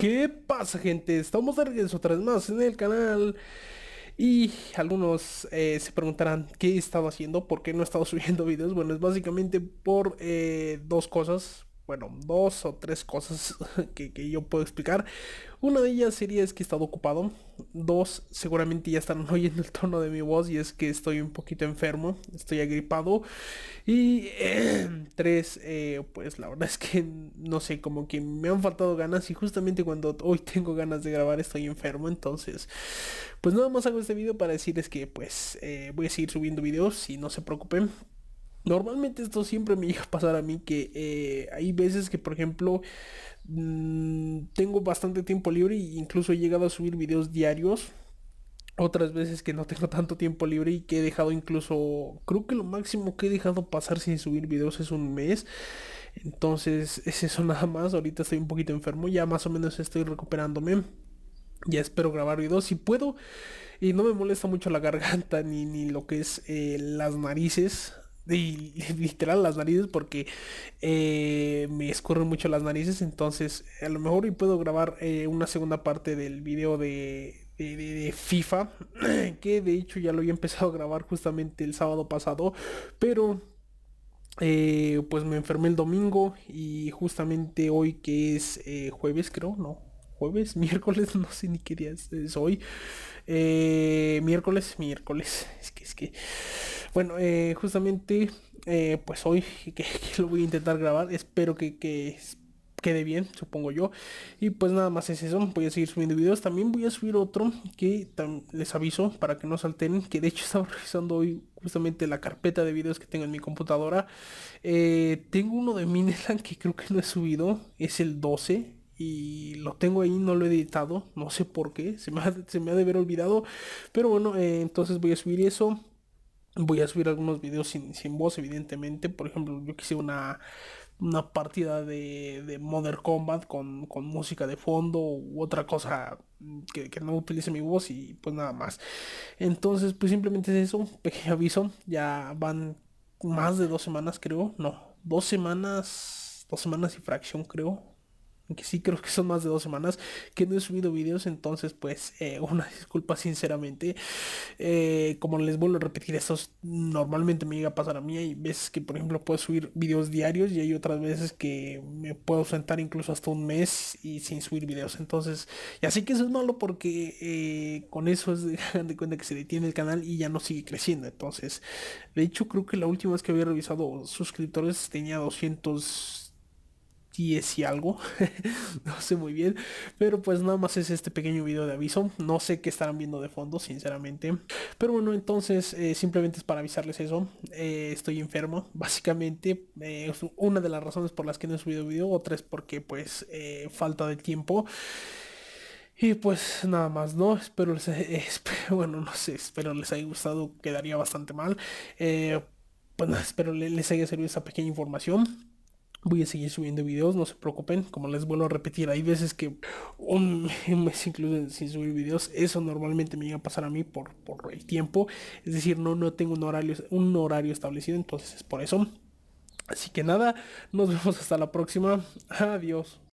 ¿Qué pasa gente? Estamos de regreso otra vez más en el canal Y algunos eh, se preguntarán ¿Qué he estado haciendo? ¿Por qué no he estado subiendo videos? Bueno, es básicamente por eh, dos cosas bueno, dos o tres cosas que, yo puedo explicar. Una de ellas sería es que he estado ocupado. Dos, seguramente ya están oyendo el tono de mi voz y es que estoy un poquito enfermo, estoy agripado. Y eh, tres, eh, pues la verdad es que no sé, como que me han faltado ganas y justamente cuando hoy tengo ganas de grabar estoy enfermo. Entonces, pues nada más hago este video para decirles que pues eh, voy a seguir subiendo videos y no se preocupen. Normalmente esto siempre me llega a pasar a mí que eh, hay veces que, por ejemplo, mm, tengo bastante tiempo libre e incluso he llegado a subir videos diarios. Otras veces que no tengo tanto tiempo libre y que he dejado incluso, creo que lo máximo que he dejado pasar sin subir videos es un mes. Entonces es eso nada más. Ahorita estoy un poquito enfermo, ya más o menos estoy recuperándome. Ya espero grabar videos si puedo. Y no me molesta mucho la garganta ni, ni lo que es eh, las narices. y literal las narices porque eh, me escurren mucho las narices entonces a lo mejor hoy puedo grabar eh, una segunda parte del video de, FIFA que de hecho ya lo había empezado a grabar justamente el sábado pasado pero eh, pues me enfermé el domingo y justamente hoy que es jueves creo no jueves, miércoles, no sé ni qué día es, hoy. Eh, miércoles, miércoles. Es que, es que. Bueno, eh, justamente, eh, pues hoy que, lo voy a intentar grabar. Espero que, quede bien, supongo yo. Y pues nada más es eso. Voy a seguir subiendo videos. También voy a subir otro que les aviso para que no salten. Que de hecho estaba revisando hoy justamente la carpeta de videos que tengo en mi computadora. tengo uno de Mineland que creo que no he subido. Es el 12 y lo tengo ahí, no lo he editado, no sé por qué, se me ha, de haber olvidado, pero bueno, eh, entonces voy a subir eso. Voy a subir algunos videos sin, voz, evidentemente. Por ejemplo, yo quise una, una partida de, de Modern Combat con, con, música de fondo u otra cosa que, no utilice mi voz y pues nada más. Entonces, pues simplemente es eso, pequeño aviso. Ya van más de dos semanas, creo. No, dos semanas, dos semanas y fracción, creo aunque sí creo que son más de dos semanas que no he subido videos, entonces pues eh, una disculpa sinceramente. Eh, como les vuelvo a repetir, eso normalmente me llega a pasar a mí. Hay veces que por ejemplo puedo subir videos diarios y hay otras veces que me puedo sentar incluso hasta un mes y sin subir videos. Entonces, y así que eso es malo porque eh, con eso es de cuenta que se detiene el canal y ya no sigue creciendo. Entonces, de hecho creo que la última vez que había revisado suscriptores tenía 200 es si algo. no sé muy bien. Pero pues nada más es este pequeño video de aviso. No sé qué estarán viendo de fondo, sinceramente. Pero bueno, entonces eh, simplemente es para avisarles eso. Eh, estoy enfermo, básicamente. Eh, es una de las razones por las que no he subido video. Otra es porque pues falta de tiempo. Y pues nada más, ¿no? Espero bueno, no sé, espero les haya gustado. Quedaría bastante mal. bueno, pues espero les haya servido esa pequeña información. Voy a seguir subiendo videos, no se preocupen. Como les vuelvo a repetir, hay veces que un mes incluso sin subir videos. Eso normalmente me llega a pasar a mí por, por el tiempo. Es decir, no, no tengo un horario, un horario establecido, entonces es por eso. Así que nada, nos vemos hasta la próxima. Adiós.